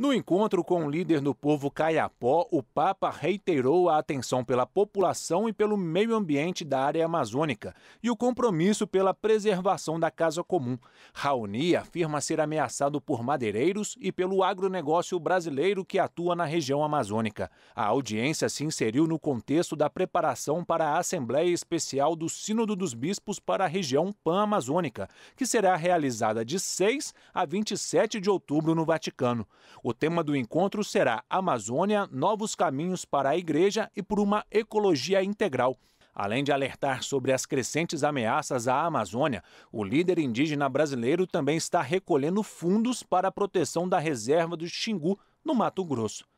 No encontro com o líder do povo caiapó, o Papa reiterou a atenção pela população e pelo meio ambiente da área amazônica e o compromisso pela preservação da casa comum. Raoni afirma ser ameaçado por madeireiros e pelo agronegócio brasileiro que atua na região amazônica. A audiência se inseriu no contexto da preparação para a Assembleia Especial do Sínodo dos Bispos para a região pan-amazônica, que será realizada de 6 a 27 de outubro no Vaticano. O tema do encontro será Amazônia, novos caminhos para a igreja e por uma ecologia integral. Além de alertar sobre as crescentes ameaças à Amazônia, o líder indígena brasileiro também está recolhendo fundos para a proteção da reserva do Xingu, no Mato Grosso.